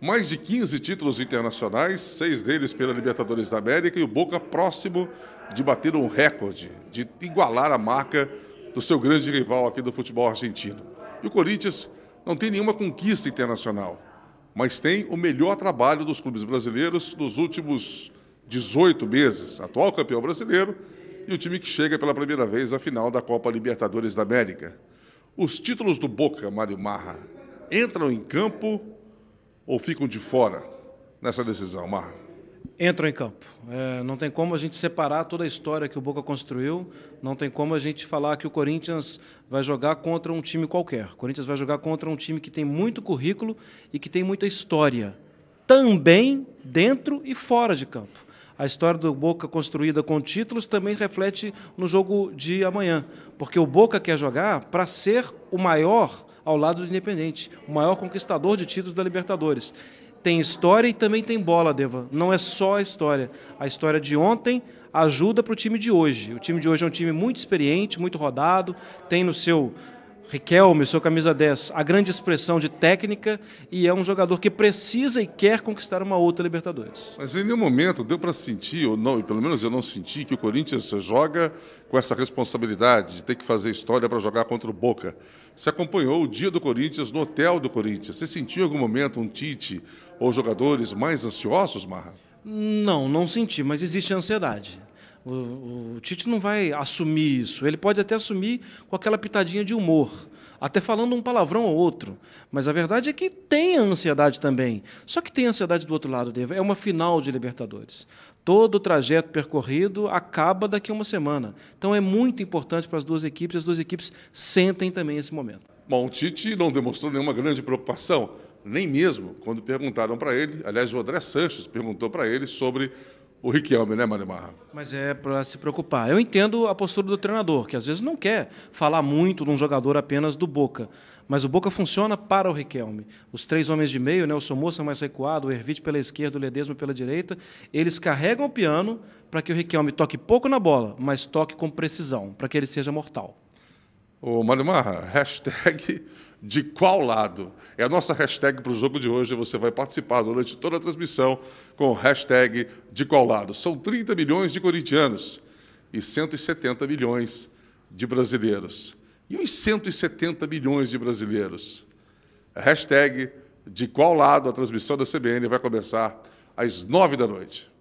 Mais de 15 títulos internacionais, seis deles pela Libertadores da América e o Boca próximo de bater um recorde, de igualar a marca do seu grande rival aqui do futebol argentino. E o Corinthians não tem nenhuma conquista internacional, mas tem o melhor trabalho dos clubes brasileiros nos últimos 18 meses, atual campeão brasileiro e o time que chega pela primeira vez à final da Copa Libertadores da América. Os títulos do Boca, Mário Marra, entram em campo ou ficam de fora nessa decisão, Marra? Entram em campo. É, não tem como a gente separar toda a história que o Boca construiu, não tem como a gente falar que o Corinthians vai jogar contra um time qualquer. O Corinthians vai jogar contra um time que tem muito currículo e que tem muita história, também dentro e fora de campo. A história do Boca construída com títulos também reflete no jogo de amanhã, porque o Boca quer jogar para ser o maior ao lado do Independente, o maior conquistador de títulos da Libertadores. Tem história e também tem bola, Deva. Não é só a história. A história de ontem ajuda para o time de hoje. O time de hoje é um time muito experiente, muito rodado, tem no seu Riquelme, seu camisa 10, a grande expressão de técnica e é um jogador que precisa e quer conquistar uma outra Libertadores. Mas em nenhum momento deu para sentir, ou não, e pelo menos eu não senti, que o Corinthians joga com essa responsabilidade de ter que fazer história para jogar contra o Boca. Você acompanhou o dia do Corinthians no hotel do Corinthians. Você sentiu em algum momento um Tite ou jogadores mais ansiosos, Marra? Não, não senti, mas existe ansiedade. O, o Tite não vai assumir isso. Ele pode até assumir com aquela pitadinha de humor, até falando um palavrão ou outro. Mas a verdade é que tem a ansiedade também. Só que tem a ansiedade do outro lado, Dave. É uma final de Libertadores. Todo o trajeto percorrido acaba daqui a uma semana. Então é muito importante para as duas equipes, as duas equipes sentem também esse momento. Bom, o Tite não demonstrou nenhuma grande preocupação, nem mesmo quando perguntaram para ele, aliás, o André Sanches perguntou para ele sobre o Riquelme, né, Marimarra? Mas é para se preocupar. Eu entendo a postura do treinador, que às vezes não quer falar muito de um jogador apenas do Boca. Mas o Boca funciona para o Riquelme. Os três homens de meio, né, o Somoça mais recuado, o Ervite pela esquerda, o Ledesma pela direita, eles carregam o piano para que o Riquelme toque pouco na bola, mas toque com precisão, para que ele seja mortal. Ô, Mário Marra, hashtag de qual lado? É a nossa hashtag para o jogo de hoje. Você vai participar durante toda a transmissão com hashtag de qual lado. São 30 milhões de corintianos e 170 milhões de brasileiros. E os 170 milhões de brasileiros? hashtag de qual lado a transmissão da CBN vai começar às 9 da noite.